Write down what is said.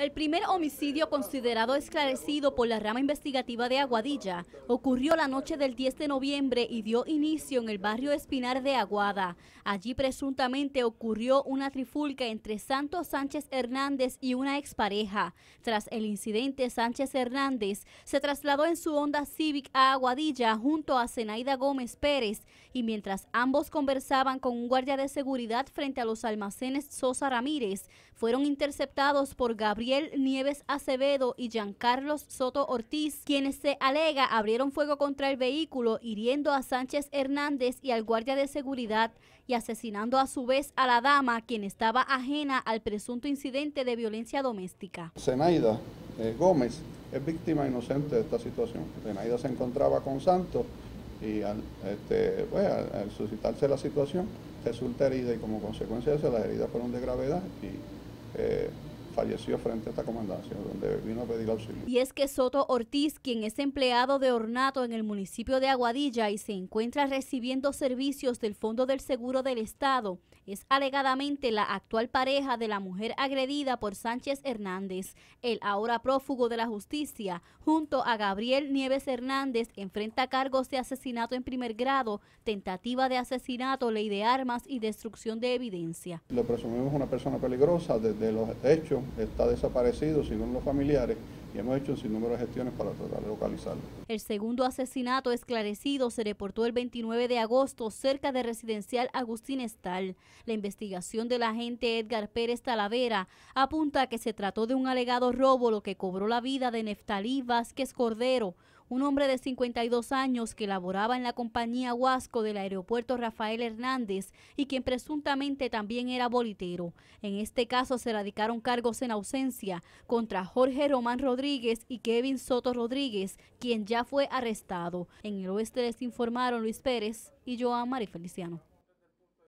El primer homicidio considerado esclarecido por la rama investigativa de Aguadilla ocurrió la noche del 10 de noviembre y dio inicio en el barrio Espinar de Aguada. Allí presuntamente ocurrió una trifulca entre Santos Sánchez Hernández y una expareja. Tras el incidente, Sánchez Hernández se trasladó en su Honda Civic a Aguadilla junto a Zenaida Gómez Pérez y mientras ambos conversaban con un guardia de seguridad frente a los almacenes Sosa Ramírez, fueron interceptados por Gabriel Nieves Acevedo y Giancarlos Soto Ortiz, quienes se alega abrieron fuego contra el vehículo, hiriendo a Sánchez Hernández y al guardia de seguridad y asesinando a su vez a la dama, quien estaba ajena al presunto incidente de violencia doméstica. Zenaida eh, Gómez es víctima inocente de esta situación. Zenaida se encontraba con Santos y este, pues, al, suscitarse la situación resulta herida y como consecuencia de eso las heridas fueron de gravedad y eh, falleció frente a esta comandancia, donde vino a pedir auxilio. Y es que Soto Ortiz, quien es empleado de ornato en el municipio de Aguadilla y se encuentra recibiendo servicios del Fondo del Seguro del Estado, es alegadamente la actual pareja de la mujer agredida por Sánchez Hernández. El ahora prófugo de la justicia, junto a Gabriel Nieves Hernández, enfrenta cargos de asesinato en primer grado, tentativa de asesinato, ley de armas y destrucción de evidencia. Lo presumimos una persona peligrosa desde los hechos está desaparecido, según los familiares, y hemos hecho sin número de gestiones para tratar de localizarlo. El segundo asesinato esclarecido se reportó el 29 de agosto cerca de residencial Agustín Estal. La investigación del agente Edgar Pérez Talavera apunta a que se trató de un alegado robo, lo que cobró la vida de Neftalí Vázquez Cordero, un hombre de 52 años que laboraba en la compañía Huasco del aeropuerto Rafael Hernández y quien presuntamente también era bolitero. En este caso se radicaron cargos en ausencia contra Jorge Román Rodríguez y Kevin Soto Rodríguez, quien ya fue arrestado. En el oeste les informaron Luis Pérez y Joan María Feliciano.